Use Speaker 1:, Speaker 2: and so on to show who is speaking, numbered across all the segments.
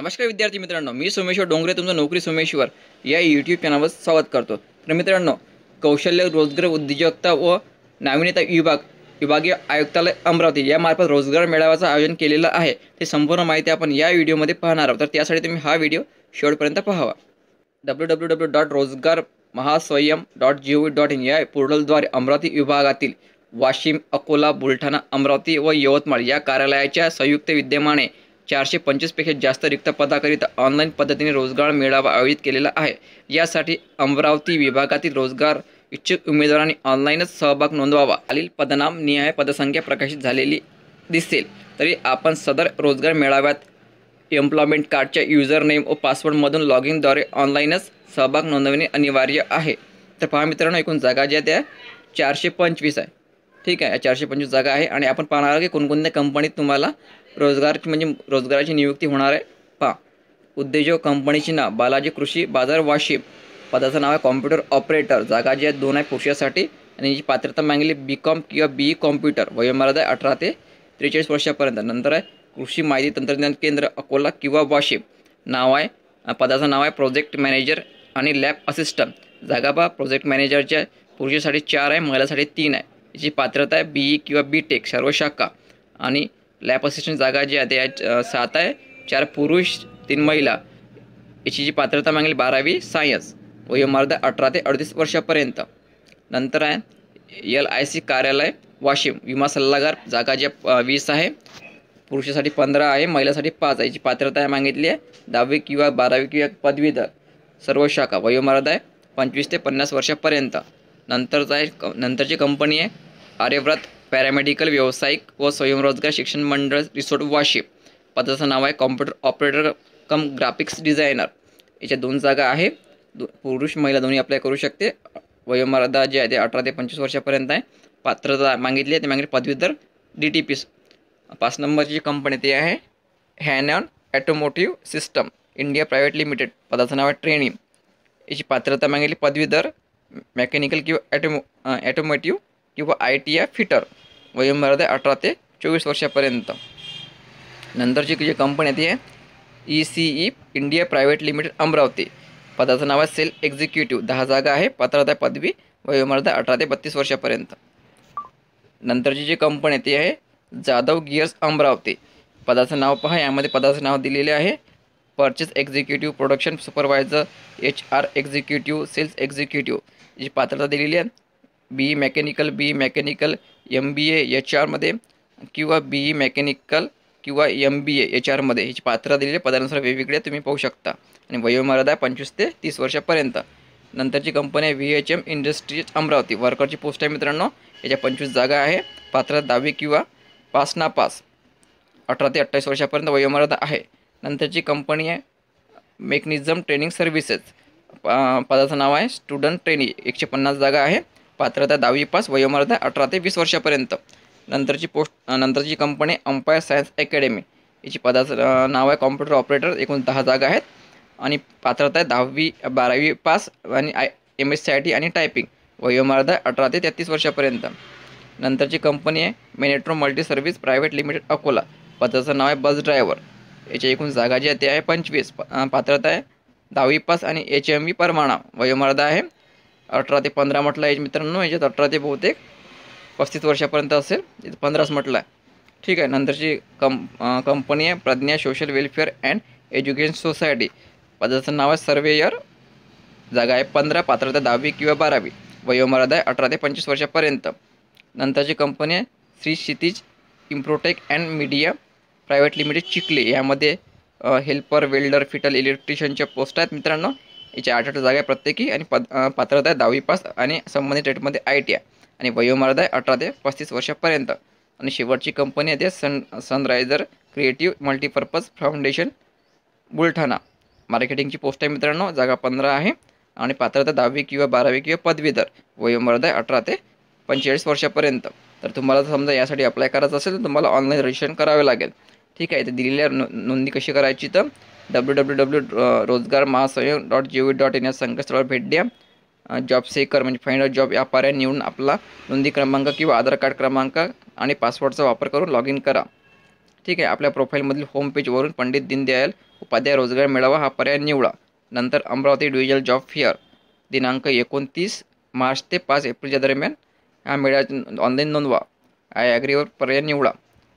Speaker 1: नमस्कार विद्यार्थी मित्रांनो मी सोमेश्वर डोंगरे तुमचं नोकरी सोमेश्वर या यूट्यूब चॅनलवर स्वागत करतो तर मित्रांनो कौशल्य रोजगार उद्योजकता व नाविन्यता विभाग विभागीय आयुक्तालय अमरावती यामार्फत रोजगार मेळाव्याचं आयोजन केलेलं आहे ते संपूर्ण माहिती आपण या व्हिडिओमध्ये पाहणार आहोत तर त्यासाठी तुम्ही हा व्हिडिओ शेवटपर्यंत पाहावा W W W dot Rojgar Mahaswayam dot G O V dot in या पोर्टलद्वारे अमरावती विभागातील वाशिम अकोला बुलढाणा अमरावती व यवतमाळ या कार्यालयाच्या संयुक्त विद्यमाने चारशे पंचवीसपेक्षा जास्त रिक्त पदाकरिता ऑनलाईन पद्धतीने रोजगार मेळावा आयोजित केलेला आहे यासाठी अमरावती विभागातील रोजगार इच्छुक उमेदवारांनी ऑनलाईनच सहभाग नोंदवावा खालील पदनाम निहाय पदसंख्या प्रकाशित झालेली दिसेल तरी आपण सदर रोजगार मेळाव्यात एम्प्लॉयमेंट कार्डच्या युजर नेम व पासवर्डमधून लॉग इनद्वारे ऑनलाईनच सहभाग नोंदवणे अनिवार्य आहे तर पहा मित्रांनो एकूण जागा ज्या त्या चारशे पंचवीस आहे ठीक आहे चारशे पंचवीस जागा आहे आणि आपण पाहणार की कोणकोणत्या कंपनीत तुम्हाला रोजगारची म्हणजे रोजगाराची नियुक्ती होणार आहे पहा उद्योजक कंपनीची नाव बालाजी कृषी बाजार वाशिम पदाचं नाव आहे कॉम्प्युटर ऑपरेटर जागा जी आहे दोन आहे पुरुषासाठी आणि जी पात्रता मागली बी कॉम किंवा बी ई e कॉम्प्युटर वयोमर्यादा आहे अठरा ते त्रेचाळीस वर्षापर्यंत नंतर आहे कृषी माहिती तंत्रज्ञान केंद्र अकोला किंवा वाशिम नाव आहे पदाचं नाव आहे प्रोजेक्ट मॅनेजर आणि लॅब असिस्टंट जागा पहा प्रोजेक्ट मॅनेजरच्या पुरुषासाठी चार आहे महिलासाठी तीन आहे याची पात्रता आहे बी ई e किंवा बी टेक सर्व शाखा आणि लॅब असिस्टंट जागा जी आहे त्या सात आहे चार पुरुष तीन महिला याची जी पात्रता मागेल बारावी सायन्स वयोमर्यादा अठरा ते अडतीस वर्षापर्यंत नंतर आहे एल आय सी कार्यालय वाशिम विमा सल्लागार जागा ज्या वीस आहे पुरुषासाठी पंधरा आहे महिलासाठी पाच आहे याची पात्रता आहे मागितली आहे दहावी किंवा बारावी किंवा पदवीधर सर्व शाखा वयोमर्यादा आहे पंचवीस ते पन्नास वर्षापर्यंत नंतरचा आहे नंतरची कंपनी आहे आर्यव्रत पॅरामेडिकल व्यावसायिक व स्वयंरोजगार शिक्षण मंडळ रिसोर्ट वाशिप पदाचं नाव आहे computer operator cum graphics designer याच्या दोन जागा आहे पुरुष महिला दोन्ही अप्लाय करू शकते वयोमर्यादा जे आहे ते अठरा ते पंचवीस वर्षापर्यंत आहे पात्रता मागितली आहे ते मागितली पदवीधर डी टी पीस पाच नंबरची जी कंपनी ती आहे Hanon automotive system India private limited पदाचं नाव आहे ट्रेनिंग याची पात्रता मागितली पदवीधर मेकॅनिकल किंवा ॲटोमो ॲटोमोटिव्ह किंवा आय टी या फिटर वयोमर्यादा अठरा ते चोवीस वर्षापर्यंत नंतरची जी कंपनी आहे ती आहे E C E India private limited Amravati पदाचं नाव आहे सेल एक्झिक्युटिव्ह दहा जागा आहे पात्रता पदवी वयोमर्यादा अठरा ते बत्तीस वर्षापर्यंत नंतरची जी कंपनी आहे ती आहे जाधव गियर्स अमरावती पदाचं नाव पहा यामध्ये पदाचं नाव दिलेले आहे purchase executive production supervisor H R executive sales executive जी पात्रता दिलेली आहे B E mechanical B E mechanical M B A H आरमध्ये किंवा बी ई मेकॅनिकल किंवा एम बी ए एच आरमध्ये ह्याची पात्रता दिलेल्या पदानुसार वेगवेगळे तुम्ही पाहू शकता आणि वयोमर्यादा आहे पंचवीस ते तीस वर्षापर्यंत नंतरची कंपनी आहे V H M industries Amravati वर्करची पोस्ट आहे मित्रांनो याच्या पंचवीस जागा आहे पात्रता दहावी किंवा पास ना पास अठरा ते अठ्ठावीस वर्षापर्यंत वयोमर्यादा आहे नंतरची कंपनी आहे मेकनिझम ट्रेनिंग सर्व्हिसेस पदाचं नाव आहे स्टुडंट ट्रेनिंग एकशे पन्नास जागा आहे पात्रता दहावी पास वयोमर्यादा अठरा ते वीस वर्षापर्यंत नंतरची पोस्ट नंतरची कंपनी अंपायर सायन्स अकॅडमी याची पदाचं नाव आहे कॉम्प्युटर ऑपरेटर एकूण दहा जागा आहेत आणि पात्रता आहे दहावी बारावी पास आणि I M S C I T आणि टायपिंग वयोमर्यादा अठरा ते तेहतीस वर्षापर्यंत नंतरची कंपनी आहे मेनेट्रो multi service private limited Akola पदाचं नाव आहे बस ड्रायव्हर याची एकूण जागा जी आहे ते आहे पंचवीस पात्रता आहे दहावी पास आणि एच एम व्ही परमाणा वयोमर्यादा आहे अठरा ते पंधरा म्हटलं आहे मित्रांनो याच्यात म्हणजे अठरा ते बहुतेक पस्तीस वर्षापर्यंत असेल इथं पंधराच म्हटलं आहे ठीक आहे नंतरची कम कंपनी आहे Pragya social welfare and education society पदाचं नाव आहे सर्वेयर जागा आहे पंधरा पात्रता दहावी किंवा बारावी वयोमर्यादा आहे अठरा ते पंचवीस वर्षापर्यंत नंतरची कंपनी आहे Shri Kshitij Improtech and media private limited Chikhale यामध्ये हेल्पर वेल्डर फिटल इलेक्ट्रिशियनच्या पोस्ट आहेत मित्रांनो याच्या आठ आठ जागा आहे प्रत्येकी आणि पद पात्रता आहे दहावी पास आणि संबंधित रेटमध्ये आय टी आय आणि वयोमर्यादा आहे अठरा ते पस्तीस वर्षापर्यंत आणि शेवटची कंपनी आहे ते sun sunriser creative multipurpose foundation Buldhana मार्केटिंगची पोस्ट आहे मित्रांनो जागा पंधरा आहे आणि पात्रता दहावी किंवा बारावी किंवा पदवीधर वयोमर्यादा आहे अठरा ते पंचेचाळीस वर्षापर्यंत तर तुम्हाला समजा यासाठी अप्लाय करायचं असेल तर तुम्हाला ऑनलाईन रजिस्ट्रेशन करावे लागेल ठीक आहे तर दिलेल्या नोंदणी कशी करायची तर W W W Rojgar Mahasanyog dot G O dot in या संकेतस्थळावर भेट द्या जॉब सेकर म्हणजे फाईंड आउट जॉब या पर्याय निवडून आपला नोंदी क्रमांक किंवा आधार कार्ड क्रमांक आणि पासवर्डचा वापर करून लॉग इन करा ठीक आहे आपल्या प्रोफाईलमधील होम पंडित दीनदयाल उपाध्याय रोजगार मेळावा हा पर्याय निवडा नंतर अमरावती डिव्हिजनल जॉब फेअर दिनांक एकोणतीस मार्च ते पाच एप्रिलच्या दरम्यान हा मेळा ऑनलाईन नोंदवा आय ॲग्रीवर पर्याय निवडा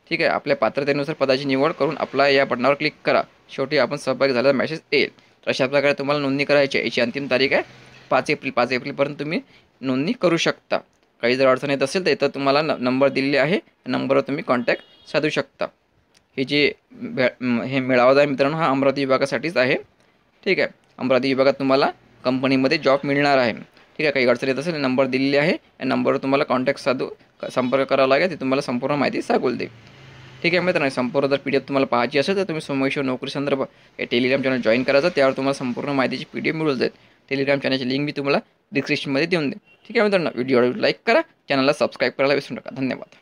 Speaker 1: ठीक आहे आपल्या पात्रतेनुसार पदाची निवड करून आपला या बटणावर क्लिक करा शेवटी आपण सहभागी झाल्याचा मॅसेज येईल तर अशा प्रकारे तुम्हाला नोंदणी करायची आहे याची अंतिम तारीख आहे पाच एप्रिल पाच एप्रिलपर्यंत तुम्ही नोंदणी करू शकता काही जर अडचण येत असेल तर इथं तुम्हाला नंबर दिलेले आहे नंबरवर तुम्ही कॉन्टॅक्ट साधू शकता हे जे हे मेळावा आहे मित्रांनो हा अमरावती विभागासाठीच आहे ठीक आहे अमरावती विभागात तुम्हाला कंपनीमध्ये जॉब मिळणार आहे ठीक आहे काही अडचण येत असेल नंबर दिलेले आहे या नंबरवर तुम्हाला कॉन्टॅक्ट साधू संपर्क करावा लागेल ते तुम्हाला संपूर्ण माहिती सांगूल दे ठीक आहे मित्रांनो संपूर्ण जर पी तुम्हाला पाहायची असेल तर तुम्ही सोमेश्वर नोकरी संदर्भ हे टेलिग्राम चॅनल जॉईन करायचं त्यावर तुम्हाला संपूर्ण माहितीची पी डी एफ मिळून जाईल टेलिग्राम चॅनलची लिंक मी तुम्हाला डिस्क्रिप्शनमध्ये देऊन देईन ठीक आहे मित्रांनो व्हिडिओ लाईक करा चॅनलला सबस्क्राईब करायला विसरू नका धन्यवाद